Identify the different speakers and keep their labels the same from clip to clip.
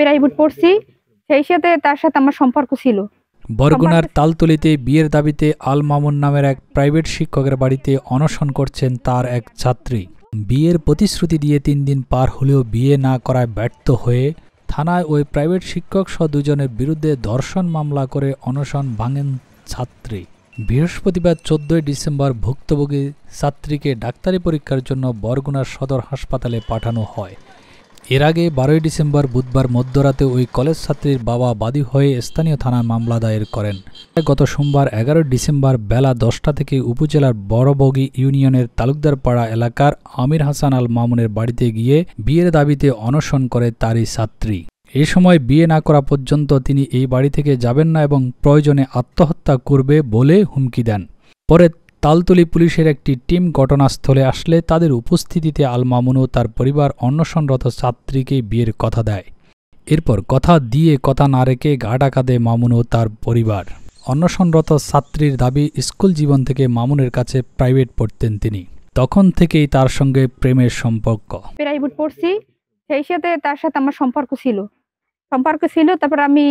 Speaker 1: private পড়ছি সেই সাথে তার সাথে আমার সম্পর্ক ছিল
Speaker 2: বরগুনার তালতলিতে বিয়ের দাবিতে আল মামুন নামের এক প্রাইভেট শিক্ষকের বাড়িতে অনশন করছেন তার এক ছাত্রী বিয়ের প্রতিশ্রুতি দিয়ে তিন দিন পার হলেও বিয়ে না করায় ব্যর্থ হয়ে থানায় ওই প্রাইভেট শিক্ষক সহ দুজনের বিরুদ্ধে ধর্ষণ মামলা করে অনশন ভাঙেন ছাত্রী বৃহস্পতিবার চোদ্দই ডিসেম্বর ভুক্তভোগী ছাত্রীকে ডাক্তারি পরীক্ষার জন্য বরগুনার সদর হাসপাতালে পাঠানো হয় এর আগে বারোই ডিসেম্বর বুধবার মধ্যরাতে ওই কলেজ ছাত্রীর বাবা বাদী হয়ে স্থানীয় থানায় মামলা দায়ের করেন গত সোমবার এগারোই ডিসেম্বর বেলা দশটা থেকে উপজেলার বড়বগি ইউনিয়নের তালুকদারপাড়া এলাকার আমির হাসান আল মামুনের বাড়িতে গিয়ে বিয়ের দাবিতে অনশন করে তারই ছাত্রী এ সময় বিয়ে না করা পর্যন্ত তিনি এই বাড়ি থেকে যাবেন না এবং প্রয়োজনে আত্মহত্যা করবে বলে হুমকি দেন পরে তালতলি পুলিশের একটি টিম ঘটনাস্থলে আসলে তাদের উপস্থিতিতে আল মামুন ও তার পরিবার অন্বেষণরত ছাত্রীকে বিয়ের কথা দেয় এরপর কথা দিয়ে কথা না রেখে গা ডাকা দেয় মামুন ও তার পরিবার অন্বেষণরত ছাত্রীর দাবি স্কুল জীবন থেকে মামুনের কাছে প্রাইভেট পড়তেন তিনি তখন থেকেই তার সঙ্গে প্রেমের সম্পর্ক
Speaker 1: প্রাইভেট পড়ছি সেই সাথে তার সাথে আমার সম্পর্ক ছিল সম্পর্ক ছিল তারপর আমি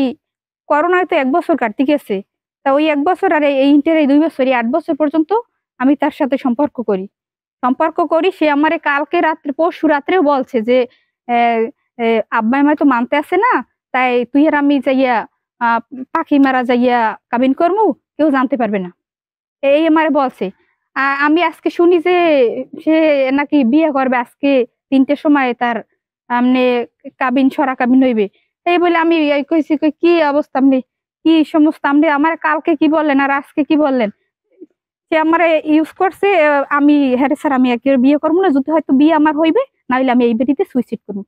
Speaker 1: করোনায় তো এক বছর কাটতে গেছে তা ওই এক বছর আর এই ইন্টারে দুই বছর এই আট বছর পর্যন্ত আমি তার সাথে সম্পর্ক করি সম্পর্ক করি সে আমারে কালকে রাত্রে পরশু রাত্রেও বলছে যে আব্বা আমায় তো মানতে আছে না তাই তুই আর আমি যাইয়া পাখি মারা যাইয়া কাবিন করমু কেউ জানতে পারবে না এই আমারে বলছে আমি আজকে শুনি যে সে নাকি বিয়ে করবে আজকে তিনটের সময় তার আমনে কাবিন সরা কাবিন হইবে এই বলে আমি কইছি কি অবস্থা আপনি কি সমস্ত আপনি আমার কালকে কি বললেন আর আজকে কি বললেন সে আমার ইউজ করছে আমি হ্যাঁ স্যার আমি একে বিয়ে করবো না যদি হয়তো বিয়ে আমার হইবে নাহলে আমি এই বেটিতে সুইসাইড করবো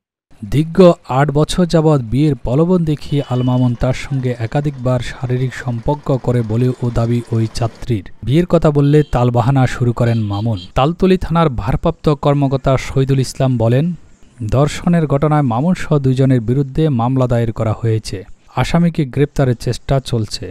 Speaker 2: দীর্ঘ আট বছর যাবৎ বিয়ের পলবন দেখিয়ে আলমামন তার সঙ্গে একাধিকবার শারীরিক সম্পর্ক করে বলে ও দাবি ওই ছাত্রীর বিয়ের কথা বললে তালবাহানা শুরু করেন মামুন তালতলি থানার ভারপ্রাপ্ত কর্মকর্তা শহীদুল ইসলাম বলেন দর্শনের ঘটনায় মামুন সহ দুজনের বিরুদ্ধে মামলা দায়ের করা হয়েছে আসামিকে গ্রেপ্তারের চেষ্টা চলছে